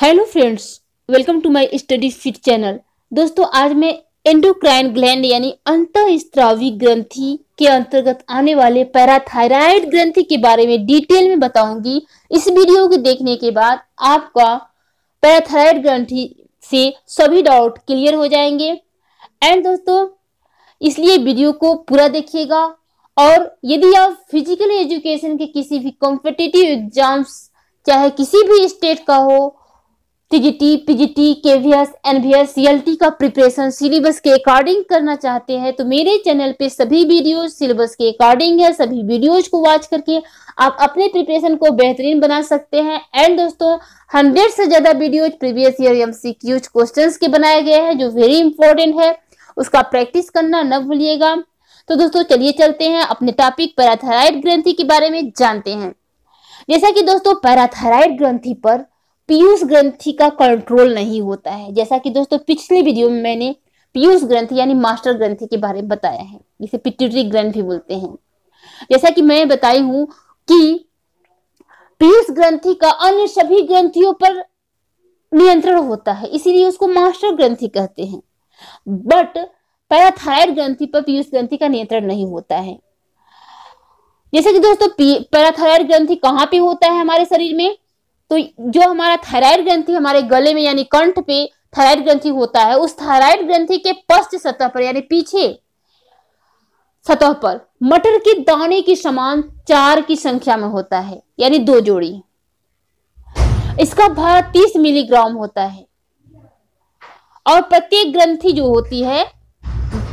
hello friends welcome to my study fit channel दोस्तों आज मैं एंडोक्राइन ग्लैंड यानी स्त्रावी ग्रंथि के अंतर्गत आने वाले पैराथायराइड ग्रंथि के बारे में डिटेल में बताऊंगी इस वीडियो को देखने के बाद आपका पैराथायराइड ग्रंथि से सभी डाउट क्लियर हो जाएंगे एंड दोस्तों इसलिए वीडियो को पूरा देखिएगा और यदि आप फिजिकल एजुकेशन के किसी भी कॉम्पिटिटिव एग्जाम्स चाहे किसी भी स्टेट का हो TGT PGT KVS NVS CLT का प्रिपरेशन सिलेबस के अकॉर्डिंग करना चाहते हैं तो मेरे चैनल पे सभी वीडियोस सिलेबस के अकॉर्डिंग है सभी वीडियोस को वॉच करके आप अपने प्रिपरेशन को बेहतरीन बना सकते हैं एंड दोस्तों हंड्रेड से ज्यादा videos previous year MCQs questions के बनाए गए हैं जो वेरी इंपॉर्टेंट है उसका प्रैक्टिस करना न भूलिएगा तो दोस्तों चलिए चलते हैं अपने टॉपिक पैराथराइड ग्रंथि के बारे में जानते हैं जैसा कि दोस्तों पैराथराइड ग्रंथि पर पीयूष ग्रंथि का कंट्रोल नहीं होता है जैसा कि दोस्तों पिछले वीडियो में मैंने पीयूष ग्रंथि यानी मास्टर ग्रंथि के बारे में बताया है जिसे पिट्यूटरी ग्रंथ भी बोलते हैं जैसा कि मैं बताई हूं कि पीयूष ग्रंथि का अन्य सभी ग्रंथियों पर नियंत्रण होता है इसीलिए उसको मास्टर ग्रंथि कहते हैं बट पैराथायड ग्रंथि पर पीयूष ग्रंथि का नियंत्रण नहीं होता है जैसे कि दोस्तों पैराथायड ग्रंथि कहाँ पे होता है हमारे शरीर में तो जो हमारा थायराइड ग्रंथि हमारे गले में यानी कंठ पे थायराइड ग्रंथि होता है उस थायराइड ग्रंथि के पश्च सतह पर यानी पीछे सतह पर मटर के दाने की समान चार की संख्या में होता है यानी दो जोड़ी इसका भार 30 मिलीग्राम होता है और प्रत्येक ग्रंथि जो होती है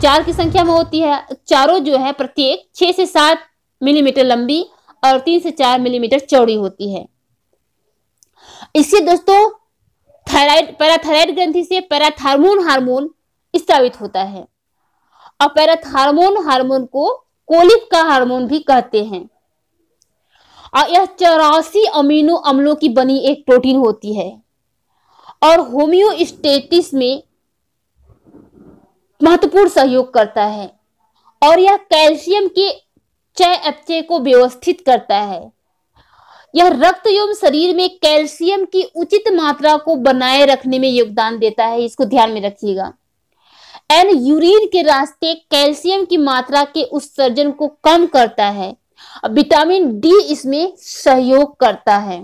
चार की संख्या में होती है चारों जो है प्रत्येक छह से सात मिलीमीटर लंबी और तीन से चार मिलीमीटर चौड़ी होती है इससे दोस्तों थायराइड पैराथायराइड ग्रंथि से पैराथार्मोन हार्मोन स्थापित होता है और पैराथार्मोन हार्मोन को कोलिप का हार्मोन भी कहते हैं और यह चौरासी अमीनो अम्लों की बनी एक प्रोटीन होती है और होम्योस्टेटिस में महत्वपूर्ण सहयोग करता है और यह कैल्शियम के चय अपचय को व्यवस्थित करता है यह रक्त एवं शरीर में कैल्शियम की उचित मात्रा को बनाए रखने में योगदान देता है इसको ध्यान में रखिएगा एन यूरिन के रास्ते कैल्शियम की मात्रा के उत्सर्जन को कम करता है विटामिन डी इसमें सहयोग करता है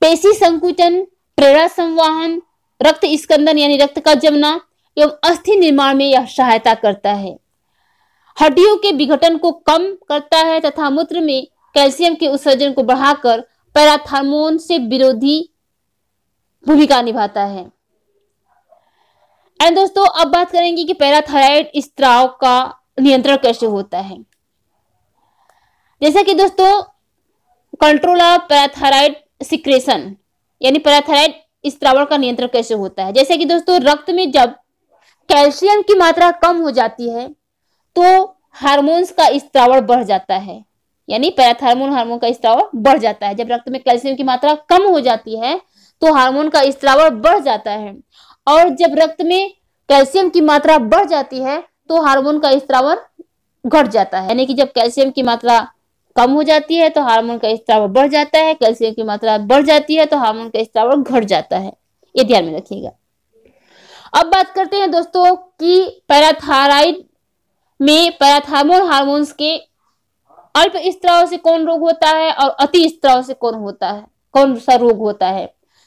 पेशी संकुचन प्रेरणा संवाहन रक्त स्कंदन यानी रक्त का जमना एवं अस्थि निर्माण में यह सहायता करता है हड्डियों के विघटन को कम करता है तथा मूत्र में कैल्शियम के उत्सर्जन को बढ़ाकर पैराथार्मोन से विरोधी भूमिका निभाता है एंड दोस्तों अब बात करेंगे कि पैराथायराइड स्त्राव का नियंत्रण कैसे होता है जैसा कि दोस्तों कंट्रोल ऑफ पैराथायराइड सिक्रेशन यानी पैराथायराइड स्त्रावण का नियंत्रण कैसे होता है जैसे कि दोस्तों रक्त में जब कैल्शियम की मात्रा कम हो जाती है तो हार्मोन्स का स्त्रावण बढ़ जाता है यानी पैराथर्मोन हार्मोन का स्त्राव बढ़ जाता है जब रक्त में कैल्शियम की मात्रा कम हो जाती है तो हार्मोन का स्त्राव बढ़ जाता है और जब रक्त में कैल्शियम की मात्रा बढ़ जाती है तो हार्मोन का स्त्राव घट जाता है यानी कि जब कैल्शियम की मात्रा कम हो जाती है तो हार्मोन का स्त्राव बढ़ जाता है कैल्शियम की मात्रा बढ़ जाती है तो हार्मोन का स्त्राव घट जाता है ये ध्यान में रखिएगा अब बात करते हैं दोस्तों की पैराथायराइड में पैराथार्मोन हार्मोन्स के अल्प स्त्राव से कौन रोग होता है और अति स्त्राव से कौन होता है कौन सा रोग होता है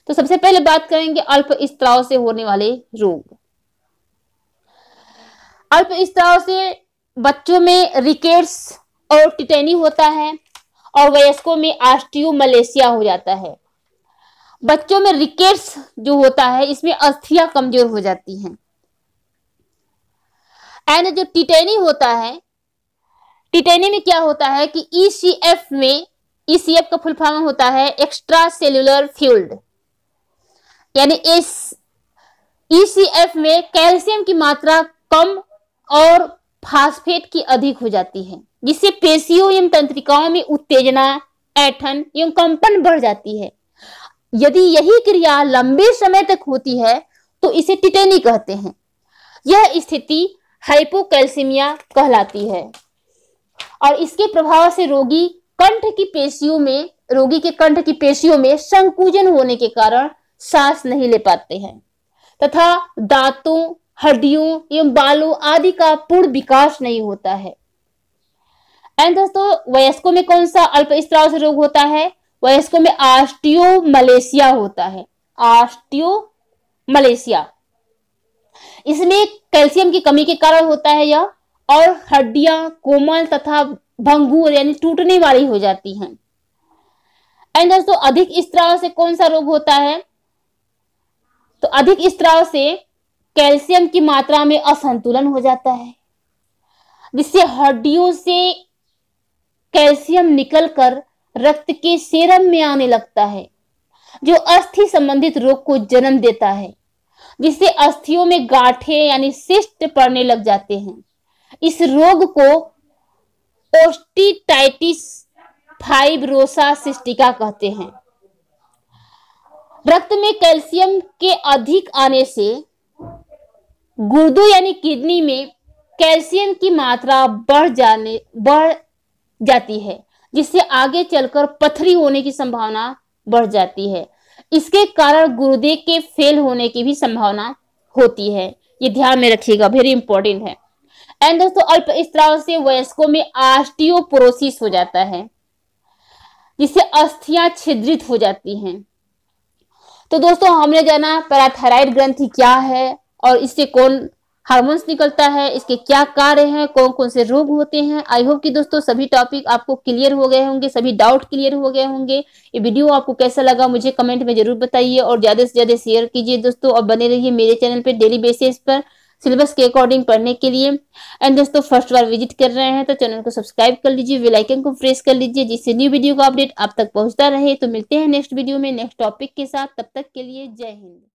तो सबसे पहले बात करेंगे अल्प स्त्राव से होने वाले रोग अल्प स्त्राव से बच्चों में रिकेट्स और टिटेनी होता है और वयस्कों में आस्टियो मलेशिया हो जाता है बच्चों में रिकेट्स जो होता है इसमें अस्थियां कमजोर हो जाती हैं एंड जो टिटेनी होता है टिटेनी में क्या होता है कि ईसीएफ e में ईसीएफ e का फुल फॉर्म होता है एक्स्ट्रा सेल्यूलर फ्यूल्ड यानी इस ईसीएफ e में कैल्शियम की मात्रा कम और फास्फेट की अधिक हो जाती है जिससे पेशियों एवं तंत्रिकाओं में उत्तेजना ऐठन एवं कंपन बढ़ जाती है यदि यही क्रिया लंबे समय तक होती है तो इसे टिटेनी कहते हैं यह स्थिति हाइपोकैल्सिमिया कहलाती है और इसके प्रभाव से रोगी कंठ की पेशियों में रोगी के कंठ की पेशियों में संकुचन होने के कारण सांस नहीं ले पाते हैं तथा दांतों हड्डियों एवं बालों आदि का पूर्ण विकास नहीं होता है एंड दोस्तों वयस्कों में कौन सा अल्प स्त्राव से रोग होता है वयस्कों में आस्टियो मलेशिया होता है आस्टियो मलेशिया इसमें कैल्शियम की कमी के कारण होता है या और हड्डियां कोमल तथा भंगूर यानी टूटने वाली हो जाती हैं एंड दोस्तों अधिक स्त्राव से कौन सा रोग होता है तो अधिक स्त्राव से कैल्शियम की मात्रा में असंतुलन हो जाता है जिससे हड्डियों से कैल्शियम निकलकर रक्त के सेरम में आने लगता है जो अस्थि संबंधित रोग को जन्म देता है जिससे अस्थियों में गाठे यानी सिस्ट पड़ने लग जाते हैं इस रोग को ओस्टिटाइटिस फाइब्रोसा सिस्टिका कहते हैं रक्त में कैल्शियम के अधिक आने से गुर्दों यानी किडनी में कैल्शियम की मात्रा बढ़ जाने बढ़ जाती है जिससे आगे चलकर पथरी होने की संभावना बढ़ जाती है इसके कारण गुर्दे के फेल होने की भी संभावना होती है ये ध्यान में रखिएगा वेरी इंपॉर्टेंट है एंड दोस्तों अल्प स्त्राव से वयस्कों में आस्टियोपोरोसिस हो जाता है जिससे अस्थियां छिद्रित हो जाती हैं तो दोस्तों हमने जाना पैराथराइड ग्रंथि क्या है और इससे कौन हार्मोन्स निकलता है इसके क्या कार्य हैं कौन कौन से रोग होते हैं आई होप कि दोस्तों सभी टॉपिक आपको क्लियर हो गए होंगे सभी डाउट क्लियर हो गए होंगे ये वीडियो आपको कैसा लगा मुझे कमेंट में जरूर बताइए और ज़्यादा से ज़्यादा शेयर कीजिए दोस्तों और बने रहिए मेरे चैनल पर डेली बेसिस पर सिलेबस के अकॉर्डिंग पढ़ने के लिए एंड दोस्तों फर्स्ट बार विजिट कर रहे हैं तो चैनल को सब्सक्राइब कर लीजिए वेलाइकन को प्रेस कर लीजिए जिससे न्यू वीडियो का अपडेट आप तक पहुंचता रहे तो मिलते हैं नेक्स्ट वीडियो में नेक्स्ट टॉपिक के साथ तब तक के लिए जय हिंद